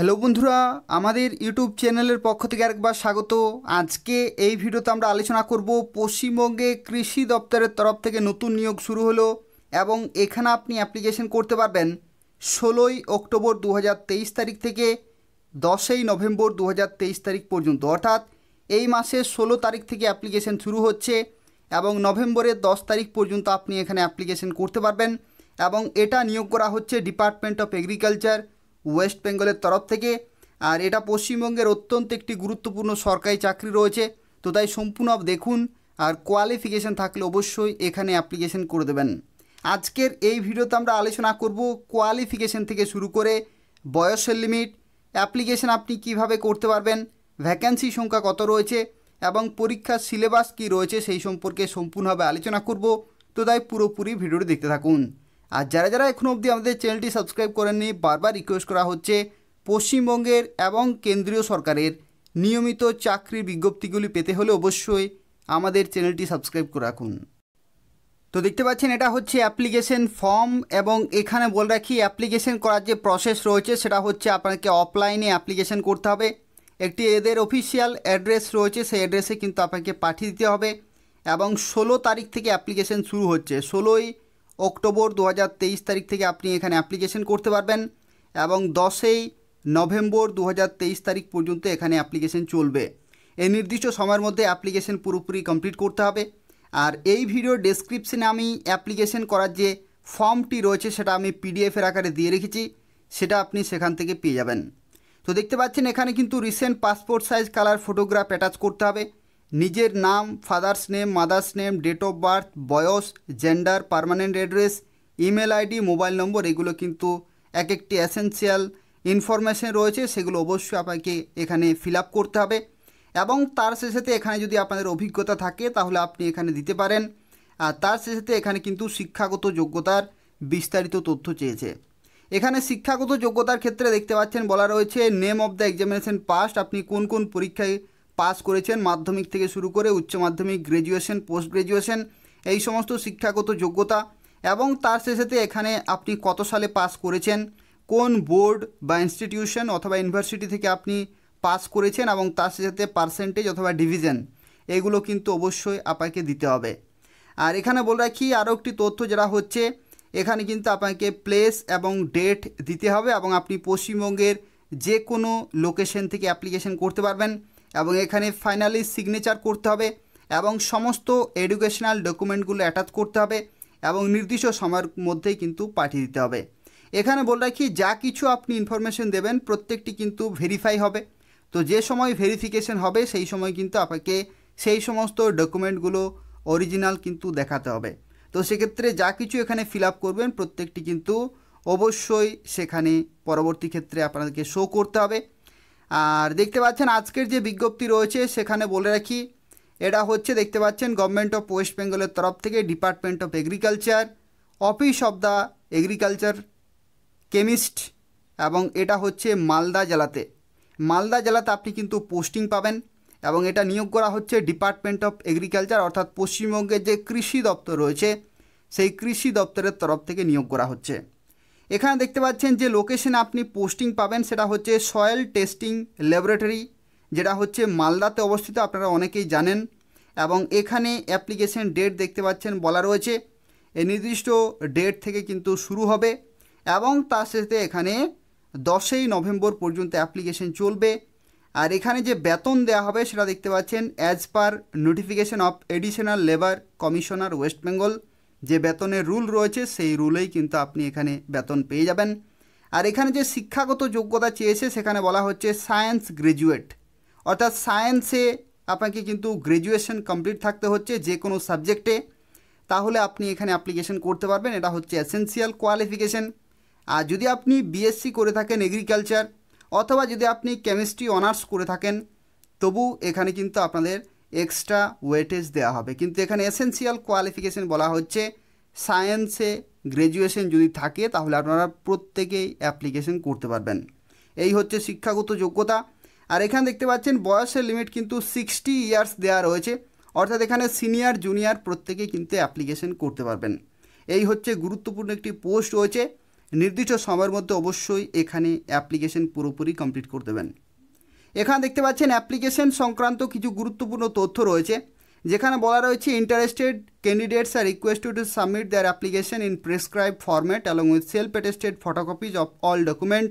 hello বন্ধুরা আমাদের YouTube চ্যানেলের পক্ষ থেকে আরেকবার স্বাগত আজকে এই ভিডিওতে আমরা আলোচনা করব পশ্চিমবঙ্গে কৃষি দপ্তরের তরফ থেকে নতুন নিয়োগ শুরু হলো এবং এখানে আপনি অ্যাপ্লিকেশন করতে পারবেন ষোলোই অক্টোবর দু তারিখ থেকে দশই নভেম্বর দু তারিখ পর্যন্ত অর্থাৎ এই মাসের ষোলো তারিখ থেকে অ্যাপ্লিকেশন শুরু হচ্ছে এবং নভেম্বরের দশ তারিখ পর্যন্ত আপনি এখানে অ্যাপ্লিকেশন করতে পারবেন এবং এটা নিয়োগ করা হচ্ছে ডিপার্টমেন্ট অফ এগ্রিকালচার ওয়েস্ট বেঙ্গলের তরফ থেকে আর এটা পশ্চিমবঙ্গের অত্যন্ত একটি গুরুত্বপূর্ণ সরকারি চাকরি রয়েছে তো তাই সম্পূর্ণ দেখুন আর কোয়ালিফিকেশান থাকলে অবশ্যই এখানে অ্যাপ্লিকেশান করে দেবেন আজকের এই ভিডিওতে আমরা আলোচনা করব কোয়ালিফিকেশান থেকে শুরু করে বয়সের লিমিট অ্যাপ্লিকেশান আপনি কিভাবে করতে পারবেন ভ্যাকেন্সি সংখ্যা কত রয়েছে এবং পরীক্ষার সিলেবাস কি রয়েছে সেই সম্পর্কে সম্পূর্ণভাবে আলোচনা করব তো তাই পুরোপুরি ভিডিওটি দেখতে থাকুন আর যারা যারা এখনও অবধি আমাদের চ্যানেলটি সাবস্ক্রাইব করেননি বারবার রিকোয়েস্ট করা হচ্ছে পশ্চিমবঙ্গের এবং কেন্দ্রীয় সরকারের নিয়মিত চাকরির বিজ্ঞপ্তিগুলি পেতে হলে অবশ্যই আমাদের চ্যানেলটি সাবস্ক্রাইব করে রাখুন তো দেখতে পাচ্ছেন এটা হচ্ছে অ্যাপ্লিকেশন ফর্ম এবং এখানে বলে রাখি অ্যাপ্লিকেশন করার যে প্রসেস রয়েছে সেটা হচ্ছে আপনাকে অফলাইনে অ্যাপ্লিকেশন করতে হবে একটি এদের অফিসিয়াল অ্যাড্রেস রয়েছে সেই অ্যাড্রেসে কিন্তু আপনাকে পাঠিয়ে দিতে হবে এবং ষোলো তারিখ থেকে অ্যাপ্লিকেশন শুরু হচ্ছে ষোলোই অক্টোবর দু তারিখ থেকে আপনি এখানে অ্যাপ্লিকেশন করতে পারবেন এবং দশই নভেম্বর দু তারিখ পর্যন্ত এখানে অ্যাপ্লিকেশন চলবে এই নির্দিষ্ট সময়ের মধ্যে অ্যাপ্লিকেশন পুরোপুরি কমপ্লিট করতে হবে আর এই ভিডিও ডেসক্রিপশানে আমি অ্যাপ্লিকেশন করার যে ফর্মটি রয়েছে সেটা আমি পিডিএফের আকারে দিয়ে রেখেছি সেটা আপনি সেখান থেকে পেয়ে যাবেন তো দেখতে পাচ্ছেন এখানে কিন্তু recent passport size colour photograph attach করতে হবে নিজের নাম father's name mother's name date of birth বয়স gender permanent address email ID mobile number এগুলো কিন্তু এক একটি অ্যাসেন্সিয়াল ইনফরমেশন রয়েছে সেগুলো অবশ্যই আপনাকে এখানে ফিল করতে হবে এবং তার শেষেতে এখানে যদি আপনাদের অভিজ্ঞতা থাকে তাহলে আপনি এখানে দিতে পারেন আর তার শেষেতে এখানে কিন্তু শিক্ষাগত যোগ্যতার বিস্তারিত তথ্য চেয়েছে এখানে শিক্ষাগত যোগ্যতার ক্ষেত্রে দেখতে পাচ্ছেন বলা রয়েছে name of the examination passed আপনি কোন কোন পরীক্ষায় পাস করেছেন মাধ্যমিক থেকে শুরু করে উচ্চ মাধ্যমিক গ্র্যাজুয়েশন পোস্ট গ্র্যাজুয়েশন এই সমস্ত শিক্ষাগত যোগ্যতা এবং তার শেষেতে এখানে আপনি কত সালে পাস করেছেন কোন বোর্ড বা ইনস্টিটিউশন অথবা ইউনিভার্সিটি থেকে আপনি পাস করেছেন এবং তার সাথে পার্সেন্টেজ অথবা ডিভিশন এগুলো কিন্তু অবশ্যই আপনাকে দিতে হবে আর এখানে বলে রাখি আরও একটি তথ্য যেটা হচ্ছে এখানে কিন্তু আপনাকে প্লেস এবং ডেট দিতে হবে এবং আপনি পশ্চিমবঙ্গের যে কোনো লোকেশন থেকে অ্যাপ্লিকেশন করতে পারবেন এবং এখানে ফাইনালি সিগনেচার করতে হবে এবং সমস্ত এডুকেশনাল ডকুমেন্টগুলো অ্যাটাচ করতে হবে এবং নির্দিষ্ট সময়ের মধ্যেই কিন্তু পাঠিয়ে দিতে হবে এখানে বলে রাখি যা কিছু আপনি ইনফরমেশন দেবেন প্রত্যেকটি কিন্তু ভেরিফাই হবে তো যে সময় ভেরিফিকেশন হবে সেই সময় কিন্তু আপনাকে সেই সমস্ত ডকুমেন্টগুলো অরিজিনাল কিন্তু দেখাতে হবে তো সেক্ষেত্রে যা কিছু এখানে ফিল করবেন প্রত্যেকটি কিন্তু অবশ্যই সেখানে পরবর্তী ক্ষেত্রে আপনাদেরকে শো করতে হবে আর দেখতে পাচ্ছেন আজকের যে বিজ্ঞপ্তি রয়েছে সেখানে বলে রাখি এটা হচ্ছে দেখতে পাচ্ছেন গভর্নমেন্ট অফ ওয়েস্ট বেঙ্গলের তরফ থেকে department of agriculture office of the agriculture chemist এবং এটা হচ্ছে মালদা জেলাতে মালদা জেলাতে আপনি কিন্তু পোস্টিং পাবেন এবং এটা নিয়োগ করা হচ্ছে ডিপার্টমেন্ট অফ এগ্রিকালচার অর্থাৎ পশ্চিমবঙ্গের যে কৃষি দপ্তর রয়েছে সেই কৃষি দপ্তরের তরফ থেকে নিয়োগ করা হচ্ছে এখানে দেখতে পাচ্ছেন যে লোকেশন আপনি পোস্টিং পাবেন সেটা হচ্ছে সয়েল টেস্টিং ল্যাবরেটরি যেটা হচ্ছে মালদাতে অবস্থিত আপনারা অনেকেই জানেন এবং এখানে অ্যাপ্লিকেশন ডেট দেখতে পাচ্ছেন বলা রয়েছে এই নির্দিষ্ট ডেট থেকে কিন্তু শুরু হবে এবং তার সাথে এখানে দশই নভেম্বর পর্যন্ত অ্যাপ্লিকেশন চলবে আর এখানে যে বেতন দেওয়া হবে সেটা দেখতে পাচ্ছেন as per notification of additional labour commissioner West Bengal যে বেতনের রুল রয়েছে সেই রুলেই কিন্তু আপনি এখানে বেতন পেয়ে যাবেন আর এখানে যে শিক্ষাগত যোগ্যতা চেয়েছে সেখানে বলা হচ্ছে সায়েন্স গ্রাজুয়েট অর্থাৎ সায়েন্সে আপনাকে কিন্তু গ্র্যাজুয়েশন কমপ্লিট থাকতে হচ্ছে যে কোনো সাবজেক্টে তাহলে আপনি এখানে অ্যাপ্লিকেশন করতে পারবেন এটা হচ্ছে অ্যাসেন্সিয়াল কোয়ালিফিকেশন আর যদি আপনি বিএসসি করে থাকেন এগ্রিকালচার অথবা যদি আপনি কেমিস্ট্রি অনার্স করে থাকেন তবু এখানে কিন্তু আপনাদের এক্সট্রা ওয়েটেজ দেওয়া হবে কিন্তু এখানে এসেন্সিয়াল কোয়ালিফিকেশন বলা হচ্ছে সায়েন্সে গ্র্যাজুয়েশন যদি থাকে তাহলে আপনারা প্রত্যেকেই অ্যাপ্লিকেশন করতে পারবেন এই হচ্ছে শিক্ষাগত যোগ্যতা আর এখানে দেখতে পাচ্ছেন বয়সের লিমিট কিন্তু সিক্সটি ইয়ার্স দেওয়া রয়েছে অর্থাৎ এখানে সিনিয়র জুনিয়র প্রত্যেকে কিন্তু অ্যাপ্লিকেশন করতে পারবেন এই হচ্ছে গুরুত্বপূর্ণ একটি পোস্ট রয়েছে নির্দিষ্ট সময়ের মধ্যে অবশ্যই এখানে অ্যাপ্লিকেশন পুরোপুরি কমপ্লিট করে দেবেন এখানে দেখতে পাচ্ছেন অ্যাপ্লিকেশন সংক্রান্ত কিছু গুরুত্বপূর্ণ তথ্য রয়েছে যেখানে বলা রয়েছে interested candidates are requested to submit their application in prescribe format along with self attested photocopies of all document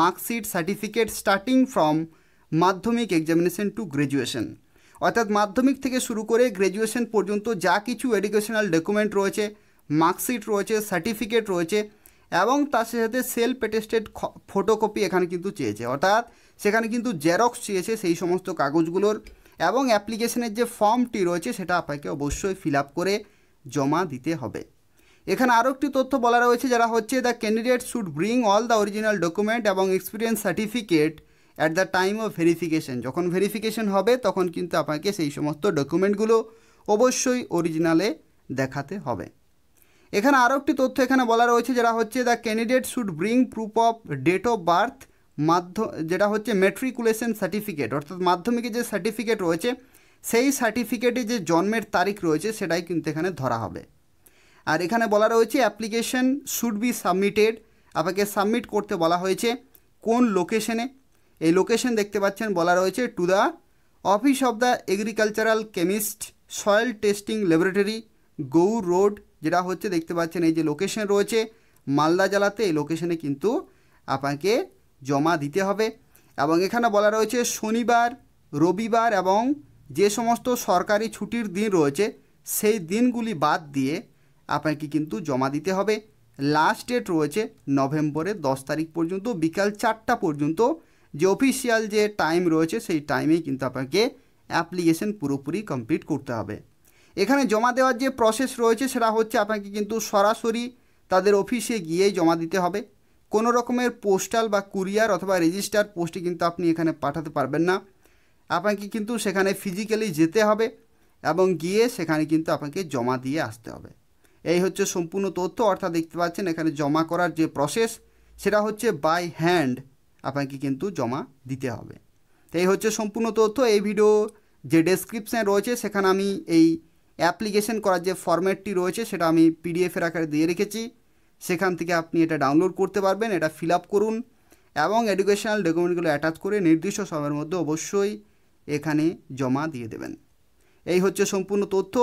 marksheet certificate starting from Madhyamik examination to graduation অর্থাৎ মাধ্যমিক থেকে শুরু করে গ্র্যাজুয়েশন পর্যন্ত যা কিছু এডুকেশনাল ডকুমেন্ট রয়েছে মার্কশিট রয়েছে সার্টিফিকেট রয়েছে এবং তার সাথে সাথে সেলফ অ্যাটেস্টেড ফটোকপি এখানে কিন্তু চেয়েছে অর্থাৎ সেখানে কিন্তু জেরক্স চেয়েছে সেই সমস্ত কাগজগুলোর এবং অ্যাপ্লিকেশনের যে ফর্মটি রয়েছে সেটা আপনাকে অবশ্যই ফিল করে জমা দিতে হবে এখানে আরও একটি তথ্য বলা রয়েছে যারা হচ্ছে the candidate should bring all the original document এবং experience certificate at the time of verification যখন ভেরিফিকেশন হবে তখন কিন্তু আপনাকে সেই সমস্ত ডকুমেন্টগুলো অবশ্যই অরিজিনালে দেখাতে হবে এখানে আরও একটি তথ্য এখানে বলা রয়েছে যারা হচ্ছে the candidate should bring proof of date of birth মাধ্য যেটা হচ্ছে ম্যাট্রিকুলেশন সার্টিফিকেট অর্থাৎ মাধ্যমিকে যে সার্টিফিকেট রয়েছে সেই সার্টিফিকেটে যে জন্মের তারিখ রয়েছে সেটাই কিন্তু এখানে ধরা হবে আর এখানে বলা রয়েছে অ্যাপ্লিকেশন শুড বি সাবমিটেড আপনাকে সাবমিট করতে বলা হয়েছে কোন লোকেশনে এই লোকেশন দেখতে পাচ্ছেন বলা রয়েছে to the office of the agricultural chemist soil testing laboratory Gour road যেটা হচ্ছে দেখতে পাচ্ছেন এই যে লোকেশন রয়েছে মালদা জেলাতে এই লোকেশনে কিন্তু আপনাকে জমা দিতে হবে এবং এখানে বলা রয়েছে শনিবার রবিবার এবং যে সমস্ত সরকারি ছুটির দিন রয়েছে সেই দিনগুলি বাদ দিয়ে আপনাকে কিন্তু জমা দিতে হবে লাস্ট ডেট রয়েছে নভেম্বরের দশ তারিখ পর্যন্ত বিকাল চারটা পর্যন্ত যে অফিসিয়াল যে টাইম রয়েছে সেই টাইমেই কিন্তু আপনাকে অ্যাপ্লিকেশন পুরোপুরি কমপ্লিট করতে হবে এখানে জমা দেওয়ার যে প্রসেস রয়েছে সেটা হচ্ছে আপনাকে কিন্তু সরাসরি তাদের অফিসে গিয়েই জমা দিতে হবে কোনো রকমের পোস্টাল বা কুরিয়ার অথবা রেজিস্টার পোস্টে কিন্তু আপনি এখানে পাঠাতে পারবেন না আপনাকে কিন্তু সেখানে ফিজিক্যালি যেতে হবে এবং গিয়ে সেখানে কিন্তু আপনাকে জমা দিয়ে আসতে হবে এই হচ্ছে সম্পূর্ণ তথ্য অর্থাৎ দেখতে পাচ্ছেন এখানে জমা করার যে প্রসেস সেটা হচ্ছে বাই হ্যান্ড আপনাকে কিন্তু জমা দিতে হবে এই হচ্ছে সম্পূর্ণ তথ্য এই ভিডিও যে ডেসক্রিপশান রয়েছে সেখানে আমি এই অ্যাপ্লিকেশন করার যে ফর্ম্যাটটি রয়েছে সেটা আমি পিডিএফের আকারে দিয়ে রেখেছি সেখান থেকে আপনি এটা ডাউনলোড করতে পারবেন এটা ফিল আপ করুন এবং এডুকেশনাল ডকুমেন্টগুলো অ্যাটাচ করে নির্দিষ্ট সময়ের মধ্যে অবশ্যই এখানে জমা দিয়ে দেবেন এই হচ্ছে সম্পূর্ণ তথ্য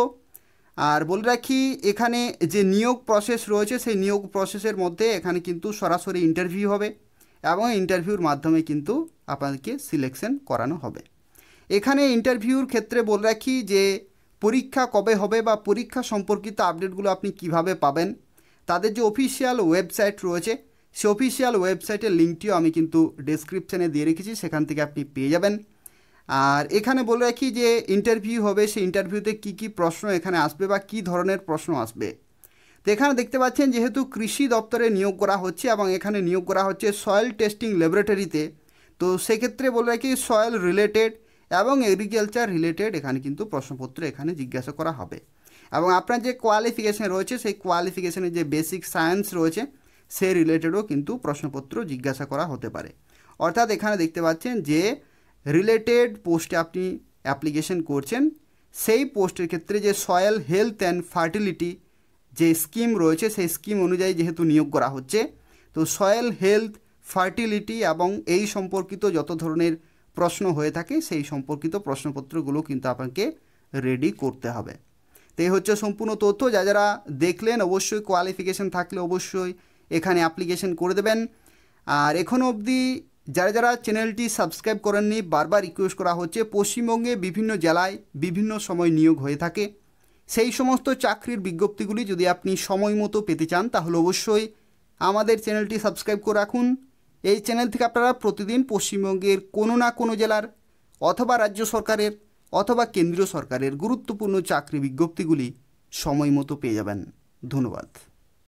আর বলে রাখি এখানে যে নিয়োগ প্রসেস রয়েছে সেই নিয়োগ প্রসেসের মধ্যে এখানে কিন্তু সরাসরি ইন্টারভিউ হবে এবং ইন্টারভিউর মাধ্যমে কিন্তু আপনাদেরকে সিলেকশন করানো হবে এখানে ইন্টারভিউর ক্ষেত্রে বলে রাখি যে পরীক্ষা কবে হবে বা পরীক্ষা সম্পর্কিত আপডেটগুলো আপনি কিভাবে পাবেন তাদের যে অফিসিয়াল ওয়েবসাইট রয়েছে সে অফিসিয়াল ওয়েবসাইটের লিঙ্কটিও আমি কিন্তু ডেসক্রিপশানে দিয়ে রেখেছি সেখান থেকে আপনি পেয়ে যাবেন আর এখানে বলে রাখি যে ইন্টারভিউ হবে সেই ইন্টারভিউতে কি কি প্রশ্ন এখানে আসবে বা কি ধরনের প্রশ্ন আসবে তো এখানে দেখতে পাচ্ছেন যেহেতু কৃষি দপ্তরে নিয়োগ করা হচ্ছে এবং এখানে নিয়োগ করা হচ্ছে সয়েল টেস্টিং ল্যাবরেটরিতে তো সেক্ষেত্রে বলে রাখি সয়েল রিলেটেড এবং এগ্রিকালচার রিলেটেড এখানে কিন্তু প্রশ্নপত্র এখানে জিজ্ঞাসা করা হবে এবং আপনার যে কোয়ালিফিকেশান রয়েছে সেই কোয়ালিফিকেশানের যে বেসিক সায়েন্স রয়েছে সে রিলেটেডও কিন্তু প্রশ্নপত্র জিজ্ঞাসা করা হতে পারে অর্থাৎ এখানে দেখতে পাচ্ছেন যে রিলেটেড পোস্টে আপনি অ্যাপ্লিকেশন করছেন সেই পোস্টের ক্ষেত্রে যে সয়েল হেলথ অ্যান্ড ফার্টিলিটি যে স্কিম রয়েছে সেই স্কিম অনুযায়ী যেহেতু নিয়োগ করা হচ্ছে তো সয়েল হেলথ ফার্টিলিটি এবং এই সম্পর্কিত যত ধরনের প্রশ্ন হয়ে থাকে সেই সম্পর্কিত প্রশ্নপত্রগুলো কিন্তু আপনাকে রেডি করতে হবে তো হচ্ছে সম্পূর্ণ তথ্য যা যারা দেখলেন অবশ্যই কোয়ালিফিকেশান থাকলে অবশ্যই এখানে অ্যাপ্লিকেশান করে দেবেন আর এখনও অবধি যারা যারা চ্যানেলটি সাবস্ক্রাইব করেননি বারবার রিকোয়েস্ট করা হচ্ছে পশ্চিমবঙ্গে বিভিন্ন জেলায় বিভিন্ন সময় নিয়োগ হয়ে থাকে সেই সমস্ত চাকরির বিজ্ঞপ্তিগুলি যদি আপনি সময় মতো পেতে চান তাহলে অবশ্যই আমাদের চ্যানেলটি সাবস্ক্রাইব করে রাখুন এই চ্যানেল থেকে আপনারা প্রতিদিন পশ্চিমবঙ্গের কোনো না কোনো জেলার অথবা রাজ্য সরকারের অথবা কেন্দ্রীয় সরকারের গুরুত্বপূর্ণ চাকরি বিজ্ঞপ্তিগুলি সময় মতো পেয়ে যাবেন ধন্যবাদ